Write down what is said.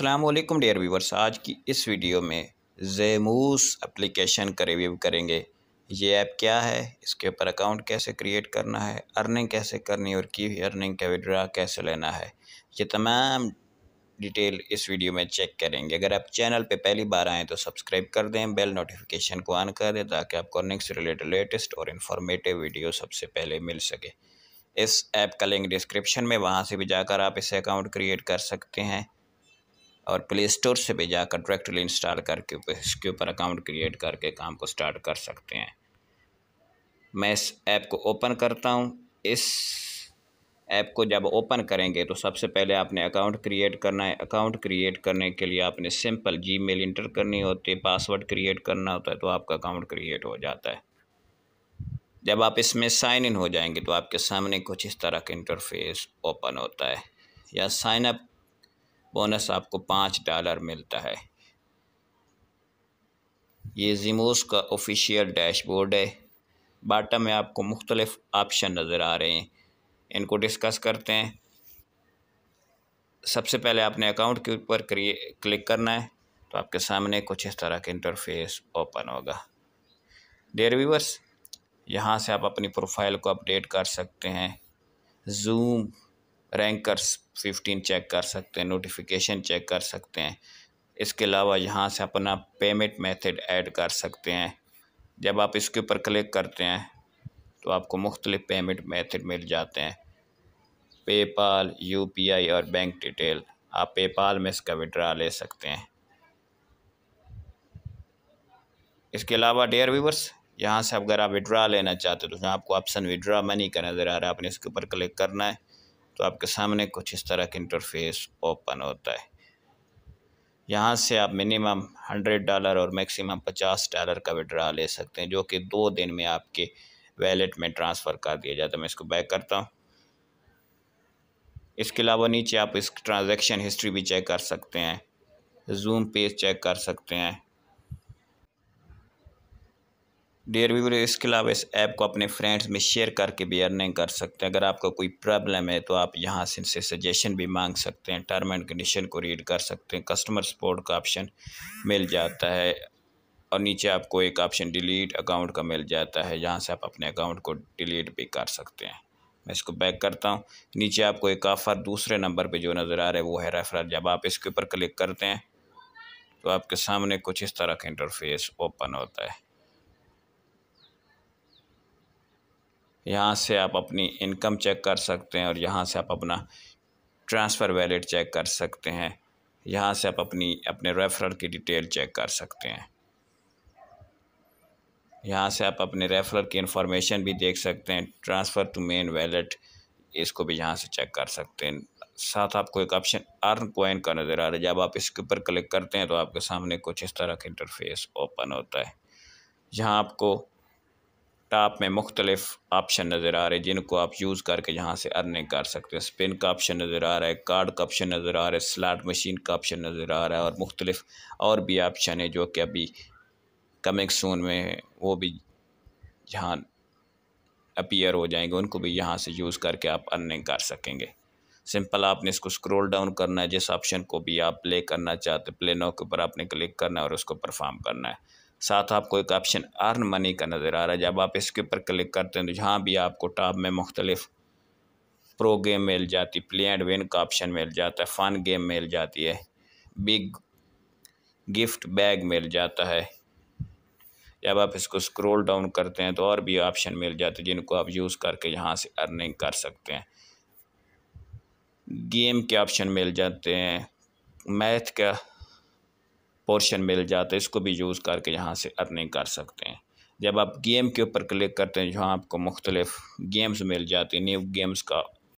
Aslam dare viewers आज की इस वीडियो में जेमूस एप्लीकेशन का रिव्यू करेंगे ये ऐप क्या है इसके ऊपर अकाउंट कैसे क्रिएट करना है अर्निंग कैसे करनी और की अर्निंग का विड्रा कैसे लेना है ये तमाम डिटेल इस वीडियो में चेक करेंगे अगर आप चैनल पे पहली बार आएँ तो सब्सक्राइब कर दें बेल नोटिफिकेशन को ऑन कर दें ताकि आपको अर्निंग से रिलेटेड लेटेस्ट और इन्फॉर्मेटिव वीडियो सबसे पहले मिल सके इस ऐप का लिंक डिस्क्रिप्शन में वहाँ से भी जाकर आप इसे अकाउंट क्रिएट कर सकते हैं और प्ले स्टोर से भी जाकर डायरेक्टली इंस्टॉल करके इसके ऊपर अकाउंट क्रिएट करके काम को स्टार्ट कर सकते हैं मैं इस ऐप को ओपन करता हूँ इस ऐप को जब ओपन करेंगे तो सबसे पहले आपने अकाउंट क्रिएट करना है अकाउंट क्रिएट करने के लिए आपने सिंपल जी मेल इंटर करनी होती है पासवर्ड क्रिएट करना होता है तो आपका अकाउंट क्रिएट हो जाता है जब आप इसमें साइन इन हो जाएंगे तो आपके सामने कुछ इस तरह का इंटरफेस ओपन होता है या साइन अप बोनस आपको पाँच डॉलर मिलता है ये जिमोस का ऑफिशियल डैशबोर्ड है बाटा में आपको मुख्तलिफ ऑप्शन नज़र आ रहे हैं इनको डिस्कस करते हैं सबसे पहले आपने अकाउंट के ऊपर क्लिक करना है तो आपके सामने कुछ इस तरह का इंटरफेस ओपन होगा डेयर व्यूवर्स यहाँ से आप अपनी प्रोफाइल को अपडेट कर सकते हैं जूम रैंकर्स फिफ्टीन चेक कर सकते हैं नोटिफिकेशन चेक कर सकते हैं इसके अलावा यहाँ से अपना पेमेंट मेथड ऐड कर सकते हैं जब आप इसके ऊपर क्लिक करते हैं तो आपको मुख्तलिफ पेमेंट मेथड मिल जाते हैं पेपाल आई और बैंक डिटेल आप पेपाल में इसका विड्रा ले सकते हैं इसके अलावा डेयर व्यूवर्स यहाँ से अगर आप विड्रा लेना चाहते हो तो यहाँ आपको ऑप्शन विड्रा मनी का नज़र आ रहा है आपने इसके ऊपर क्लिक करना है तो आपके सामने कुछ इस तरह का इंटरफेस ओपन होता है यहाँ से आप मिनिमम हंड्रेड डॉलर और मैक्सिमम पचास डॉलर का विड्रा ले सकते हैं जो कि दो दिन में आपके वैलेट में ट्रांसफ़र कर दिया जाता है मैं इसको बैक करता हूँ इसके अलावा नीचे आप इस ट्रांजैक्शन हिस्ट्री भी चेक कर सकते हैं जूम पेज चेक कर सकते हैं डियर व्यूवर इसके अलावा इस ऐप को अपने फ्रेंड्स में शेयर करके भी अर्निंग कर सकते हैं अगर आपका कोई प्रॉब्लम है तो आप यहाँ से इनसे सजेशन भी मांग सकते हैं टर्म एंड कंडीशन को रीड कर सकते हैं कस्टमर सपोर्ट का ऑप्शन मिल जाता है और नीचे आपको एक ऑप्शन डिलीट अकाउंट का मिल जाता है यहाँ से आप अपने अकाउंट को डिलीट भी कर सकते हैं मैं इसको बैक करता हूँ नीचे आपको एक ऑफ़र दूसरे नंबर पर जो नज़र आ रहा है वो है रेफरल जब आप इसके ऊपर क्लिक करते हैं तो आपके सामने कुछ इस तरह का इंटरफेस ओपन होता है यहाँ से आप अपनी इनकम चेक कर सकते हैं और यहाँ से आप अपना ट्रांसफ़र वैलेट चेक कर सकते हैं यहाँ से आप अपनी अपने रेफरल की डिटेल चेक कर सकते हैं यहाँ से आप अपने रेफरल की इंफॉर्मेशन भी देख सकते हैं ट्रांसफ़र टू मेन वैलेट इसको भी यहाँ से चेक कर सकते हैं साथ आपको एक ऑप्शन अर्न कोइन का नज़र आ रहा है जब आप इसके ऊपर क्लिक करते हैं तो आपके सामने कुछ इस तरह का इंटरफेस ओपन होता है यहाँ आपको टॉप में मुख्तलिफ ऑप्शन नज़र आ रहे हैं जिनको आप यूज़ करके यहाँ से अर्निंग कर सकते हैं स्पिन का ऑप्शन नज़र आ रहा है कार्ड का ऑप्शन नज़र आ रहा है स्लाट मशीन का ऑप्शन नज़र आ रहा है और मुख्तलिफ और भी ऑप्शन है जो कि अभी कमिंग सोन में वो भी जहाँ अपीयर हो जाएंगे उनको भी यहाँ से यूज़ करके आप अर्निंग कर सकेंगे सिंपल आपने इसको स्क्रोल डाउन करना है जिस ऑप्शन को भी आप प्ले करना चाहते प्ले नाउ के ऊपर आपने क्लिक करना है और उसको परफॉर्म करना है साथ आपको एक ऑप्शन अर्न मनी का नज़र आ रहा है जब आप इसके ऊपर क्लिक करते हैं तो जहाँ भी आपको टॉप में मुख्तलिफ़ प्रो गेम मिल जाती प्ले एंड विन का ऑप्शन मिल जाता है फ़न गेम मिल जाती है बिग गिफ्ट बैग मिल जाता है जब आप इसको स्क्रॉल डाउन करते हैं तो और भी ऑप्शन मिल जाते हैं जिनको आप यूज़ करके यहाँ से अर्निंग कर सकते हैं गेम के ऑप्शन मिल जाते हैं मैथ का पोर्शन मिल जाता तो है इसको भी यूज़ करके यहाँ से अर्निंग कर सकते हैं जब आप गेम के ऊपर क्लिक करते हैं जहाँ आपको मुख्तलिफ गेम्स मिल जाती हैं न्यू गेम्स का